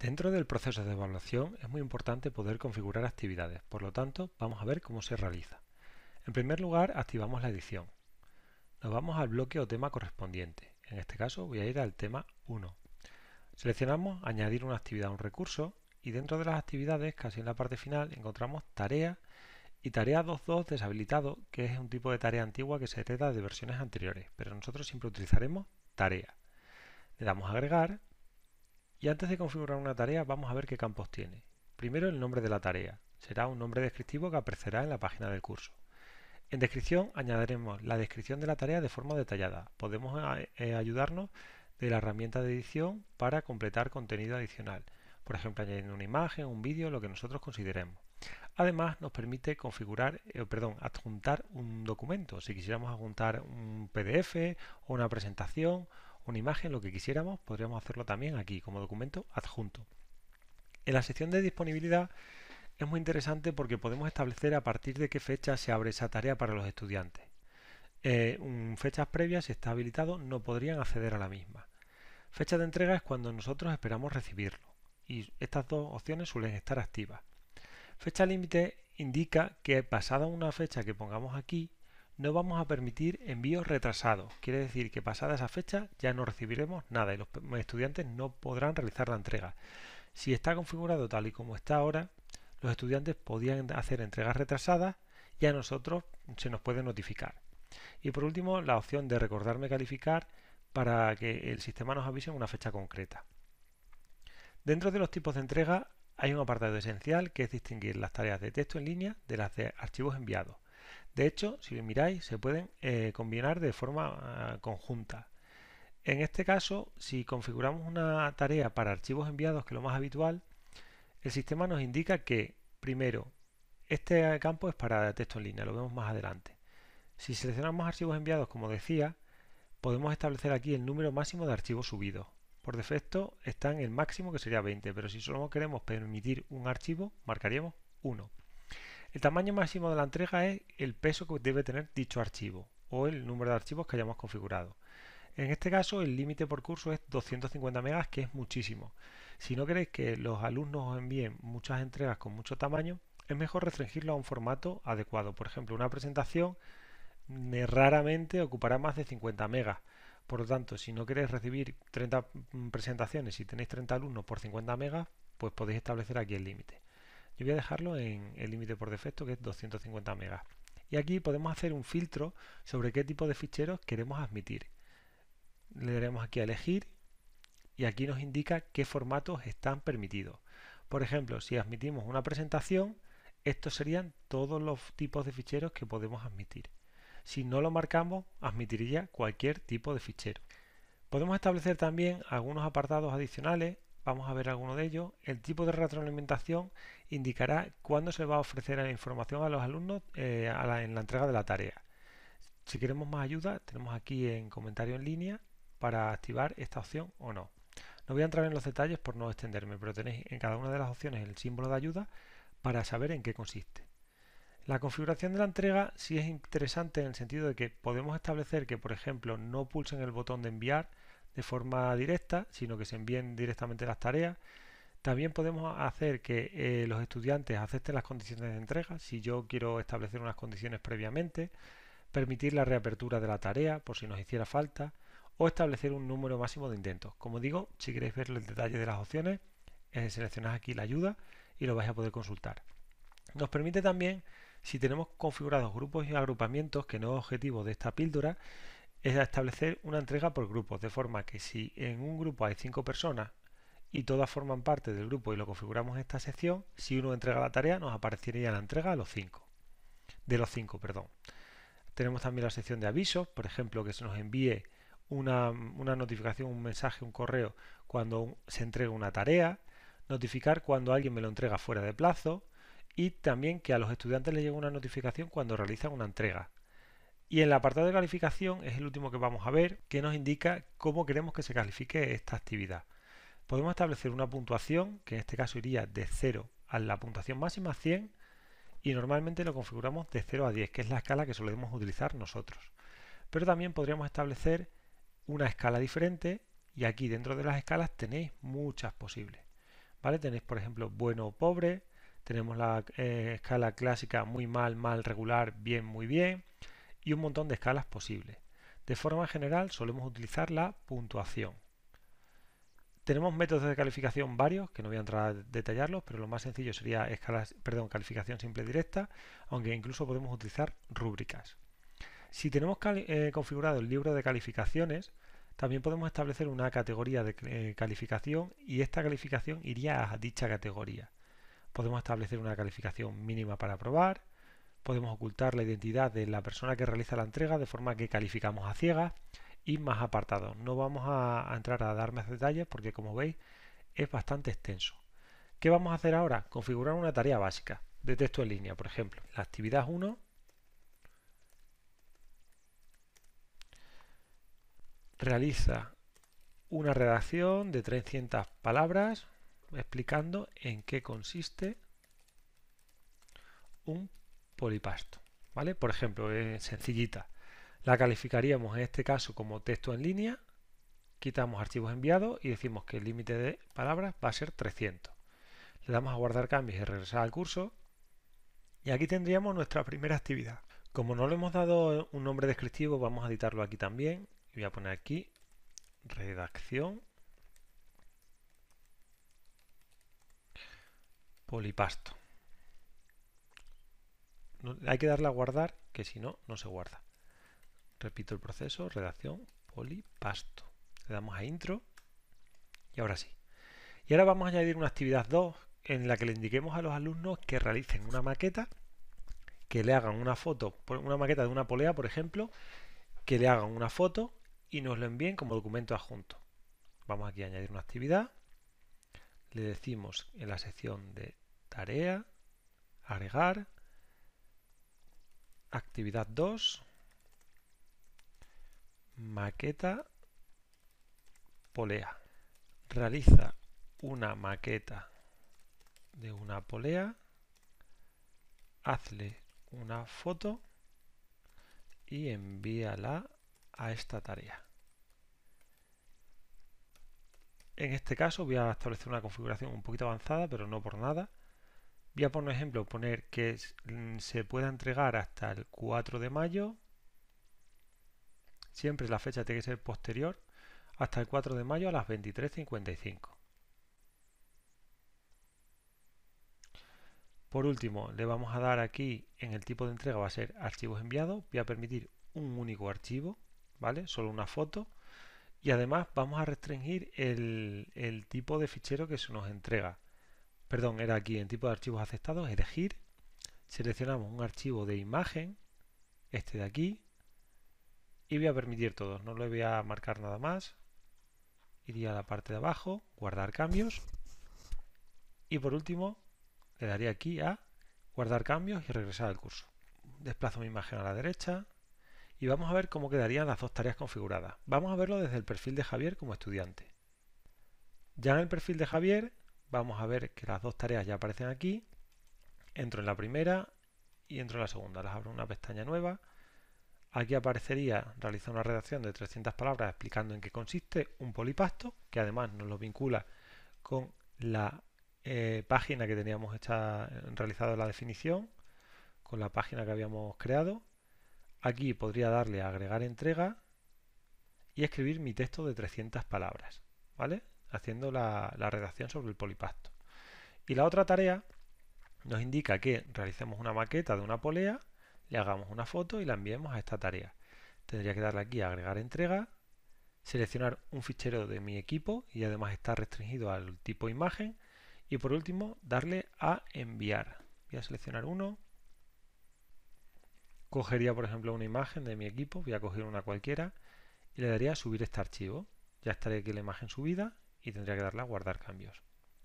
Dentro del proceso de evaluación es muy importante poder configurar actividades, por lo tanto vamos a ver cómo se realiza. En primer lugar activamos la edición. Nos vamos al bloque o tema correspondiente, en este caso voy a ir al tema 1. Seleccionamos añadir una actividad a un recurso y dentro de las actividades, casi en la parte final, encontramos tarea y tarea 2.2 deshabilitado, que es un tipo de tarea antigua que se hereda de versiones anteriores, pero nosotros siempre utilizaremos tarea. Le damos a agregar y antes de configurar una tarea vamos a ver qué campos tiene. Primero el nombre de la tarea. Será un nombre descriptivo que aparecerá en la página del curso. En descripción añadiremos la descripción de la tarea de forma detallada. Podemos ah, eh, eh, ayudarnos de la herramienta de edición para completar contenido adicional. Por ejemplo, añadiendo una imagen, un vídeo, lo que nosotros consideremos. Además, nos permite configurar, eh, perdón, adjuntar un documento. Si quisiéramos adjuntar un PDF o una presentación una imagen, lo que quisiéramos, podríamos hacerlo también aquí como documento adjunto. En la sección de disponibilidad es muy interesante porque podemos establecer a partir de qué fecha se abre esa tarea para los estudiantes. Eh, fechas previas, si está habilitado, no podrían acceder a la misma. Fecha de entrega es cuando nosotros esperamos recibirlo y estas dos opciones suelen estar activas. Fecha límite indica que pasada una fecha que pongamos aquí, no vamos a permitir envíos retrasados. Quiere decir que pasada esa fecha ya no recibiremos nada y los estudiantes no podrán realizar la entrega. Si está configurado tal y como está ahora, los estudiantes podían hacer entregas retrasadas y a nosotros se nos puede notificar. Y por último, la opción de recordarme calificar para que el sistema nos avise en una fecha concreta. Dentro de los tipos de entrega hay un apartado esencial que es distinguir las tareas de texto en línea de las de archivos enviados. De hecho, si miráis, se pueden eh, combinar de forma ah, conjunta. En este caso, si configuramos una tarea para archivos enviados, que es lo más habitual, el sistema nos indica que, primero, este campo es para texto en línea, lo vemos más adelante. Si seleccionamos archivos enviados, como decía, podemos establecer aquí el número máximo de archivos subidos. Por defecto está en el máximo que sería 20, pero si solo queremos permitir un archivo, marcaríamos 1. El tamaño máximo de la entrega es el peso que debe tener dicho archivo o el número de archivos que hayamos configurado. En este caso el límite por curso es 250 megas, que es muchísimo. Si no queréis que los alumnos os envíen muchas entregas con mucho tamaño, es mejor restringirlo a un formato adecuado. Por ejemplo, una presentación raramente ocupará más de 50 megas. Por lo tanto, si no queréis recibir 30 mm, presentaciones y tenéis 30 alumnos por 50 megas, pues podéis establecer aquí el límite. Y voy a dejarlo en el límite por defecto, que es 250 megas. Y aquí podemos hacer un filtro sobre qué tipo de ficheros queremos admitir. Le daremos aquí a elegir y aquí nos indica qué formatos están permitidos. Por ejemplo, si admitimos una presentación, estos serían todos los tipos de ficheros que podemos admitir. Si no lo marcamos, admitiría cualquier tipo de fichero. Podemos establecer también algunos apartados adicionales Vamos a ver alguno de ellos. El tipo de retroalimentación indicará cuándo se va a ofrecer la información a los alumnos eh, en la entrega de la tarea. Si queremos más ayuda, tenemos aquí en comentario en línea para activar esta opción o no. No voy a entrar en los detalles por no extenderme, pero tenéis en cada una de las opciones el símbolo de ayuda para saber en qué consiste. La configuración de la entrega sí es interesante en el sentido de que podemos establecer que, por ejemplo, no pulsen el botón de enviar de forma directa, sino que se envíen directamente las tareas. También podemos hacer que eh, los estudiantes acepten las condiciones de entrega, si yo quiero establecer unas condiciones previamente, permitir la reapertura de la tarea por si nos hiciera falta, o establecer un número máximo de intentos. Como digo, si queréis ver el detalle de las opciones, eh, aquí la ayuda y lo vais a poder consultar. Nos permite también, si tenemos configurados grupos y agrupamientos, que no es objetivo de esta píldora, es establecer una entrega por grupos, de forma que si en un grupo hay cinco personas y todas forman parte del grupo y lo configuramos en esta sección, si uno entrega la tarea nos aparecería la entrega a los cinco, de los cinco, perdón. Tenemos también la sección de avisos, por ejemplo, que se nos envíe una, una notificación, un mensaje, un correo cuando se entrega una tarea, notificar cuando alguien me lo entrega fuera de plazo y también que a los estudiantes les llegue una notificación cuando realizan una entrega, y en el apartado de calificación es el último que vamos a ver, que nos indica cómo queremos que se califique esta actividad. Podemos establecer una puntuación, que en este caso iría de 0 a la puntuación máxima 100, y normalmente lo configuramos de 0 a 10, que es la escala que solemos utilizar nosotros. Pero también podríamos establecer una escala diferente y aquí dentro de las escalas tenéis muchas posibles. ¿vale? Tenéis, por ejemplo, bueno o pobre, tenemos la eh, escala clásica muy mal, mal, regular, bien, muy bien, y un montón de escalas posibles. De forma general solemos utilizar la puntuación. Tenemos métodos de calificación varios, que no voy a entrar a detallarlos, pero lo más sencillo sería escalas, perdón, calificación simple directa, aunque incluso podemos utilizar rúbricas. Si tenemos eh, configurado el libro de calificaciones, también podemos establecer una categoría de eh, calificación y esta calificación iría a dicha categoría. Podemos establecer una calificación mínima para aprobar, podemos ocultar la identidad de la persona que realiza la entrega de forma que calificamos a ciegas y más apartado No vamos a, entrar a dar más detalles porque como veis es bastante extenso. ¿Qué vamos a hacer ahora? Configurar una tarea básica de texto en línea, por ejemplo. La actividad 1 realiza una redacción de 300 palabras explicando en qué consiste un polipasto. ¿Vale? Por ejemplo, es sencillita. La calificaríamos en este caso como texto en línea, quitamos archivos enviados y decimos que el límite de palabras va a ser 300. Le damos a guardar cambios y regresar al curso. Y aquí tendríamos nuestra primera actividad. Como no le hemos dado un nombre descriptivo, vamos a editarlo aquí también. Voy a poner aquí redacción polipasto hay que darle a guardar, que si no, no se guarda. Repito el proceso, redacción, pasto. Le damos a intro y ahora sí. Y ahora vamos a añadir una actividad 2 en la que le indiquemos a los alumnos que realicen una maqueta, que le hagan una foto, una maqueta de una polea, por ejemplo, que le hagan una foto y nos lo envíen como documento adjunto. Vamos aquí a añadir una actividad, le decimos en la sección de tarea, agregar, actividad 2, maqueta, polea. Realiza una maqueta de una polea, hazle una foto y envíala a esta tarea. En este caso voy a establecer una configuración un poquito avanzada, pero no por nada. Voy a, por ejemplo, poner que mm, se pueda entregar hasta el 4 de mayo. Siempre la fecha tiene que ser posterior hasta el 4 de mayo a las 23.55. Por último, le vamos a dar aquí en el tipo de entrega va a ser archivos enviados. Voy a permitir un único archivo, ¿vale? Solo una foto. Y además vamos a restringir el tipo de fichero que se nos entrega perdón, era aquí en tipo de archivos aceptados, elegir, seleccionamos un archivo de imagen, este de aquí, y voy a permitir todos, no le voy a marcar nada más, iría a la parte de abajo, guardar cambios, y por último le daría aquí a guardar cambios y regresar al curso. Desplazo mi imagen a la derecha y vamos a ver cómo quedarían las dos tareas configuradas. Vamos a verlo desde el perfil de Javier como estudiante. Ya en el perfil de Javier vamos a ver que las dos tareas ya aparecen aquí. Entro en la primera y entro en la segunda. Las abro una pestaña nueva. Aquí aparecería realizar una redacción de 300 palabras explicando en qué consiste un polipasto, que además nos lo vincula con la eh, página que teníamos hecha, realizado la definición, con la página que habíamos creado. Aquí podría darle a agregar entrega y escribir mi texto de 300 palabras. ¿Vale? haciendo la, redacción sobre el polipasto. Y la otra tarea nos indica que realicemos una maqueta de una polea, le hagamos una foto y la enviemos a esta tarea. Tendría que darle aquí a agregar entrega, seleccionar un fichero de mi equipo y además está restringido al tipo imagen y por último darle a enviar. Voy a seleccionar uno, cogería por ejemplo una imagen de mi equipo, voy a coger una cualquiera y le daría a subir este archivo. Ya estaría aquí la imagen subida y tendría que darle a guardar cambios.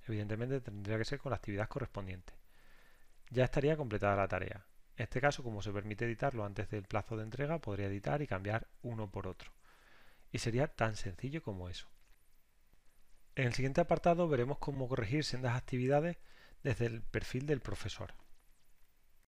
Evidentemente tendría que ser con la actividad correspondiente. Ya estaría completada la tarea. En este caso, como se permite editarlo antes del plazo de entrega, podría editar y cambiar uno por otro. Y sería tan sencillo como eso. En el siguiente apartado veremos cómo corregir sendas actividades desde el perfil del profesor.